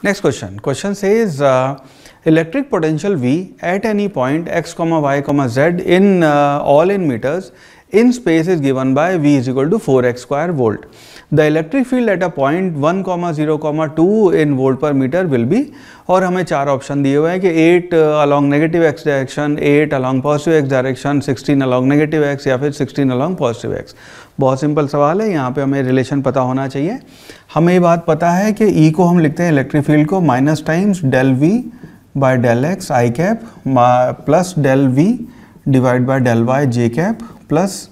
Next question. Question says uh, electric potential V at any point x comma y comma z in uh, all in meters in space is given given V is equal to four X square volt the electric field at a point one comma zero comma two in volt per meter will be और हमें चार option दिए हुए हैं कि eight along negative x direction eight along positive X direction sixteen along negative X या फिर 16 along positive X बहुत सिंपल सवाल है यहाँ पे हमें रिलेशन पता होना चाहिए हमें ये बात पता है कि E को हम लिखते हैं इलेक्ट्रिक फील्ड को minus times del V by del X I cap plus del V divide by del Y J cap plus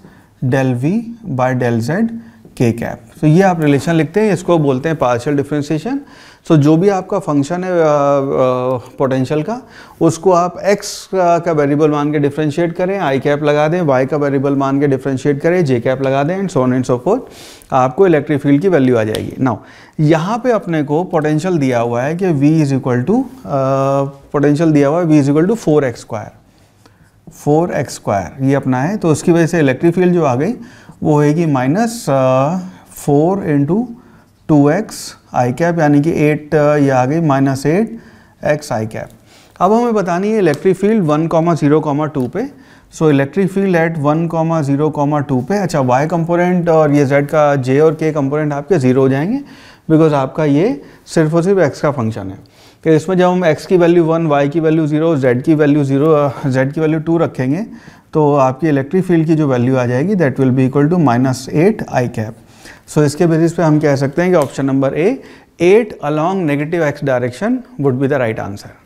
del V by del Z K cap तो ये आप रिलेशन लिखते हैं इसको बोलते हैं पार्शियल डिफ्रेंशिएशन सो जो भी आपका फंक्शन है पोटेंशियल uh, uh, का उसको आप एक्स uh, का वेरिएबल मान के डिफ्रेंशिएट करें आई कैप लगा दें वाई का वेरिएबल मान के डिफ्रेंशिएट करें जे कैप लगा दें and so on and so forth आपको इलेक्ट्रिक फील्ड की वैल्यू आ जाएगी नाउ यहाँ पे अपने को पोटेंशियल दिया हुआ है कि V is equal to potential दिया हुआ है V is equal to four X square four X square ये अपना है तो उसकी वजह से इलेक्ट्रिक फील्ड जो आ गई वो होगी minus four into two x आई कैप यानी कि एट uh, ये आ गई माइनस एट एक्स आई कैप अब हमें बतानी है electric field one comma zero comma two पे so electric field at one comma zero comma two पे अच्छा वाई कंपोनेंट और ये जेड का जे और के कंपोनेंट आपके ज़ीरो हो जाएंगे बिकॉज आपका ये सिर्फ और सिर्फ एक्स का फंक्शन है फिर इसमें जब हम x की वैल्यू वन y की वैल्यू ज़ीरो z की वैल्यू ज़ीरो uh, z की वैल्यू टू रखेंगे तो आपकी इलेक्ट्रिक फील्ड की जो वैल्यू आ जाएगी that will be equal to minus eight i cap so इसके बेसिस पे हम कह सकते हैं कि option number A eight along negative x direction would be the right answer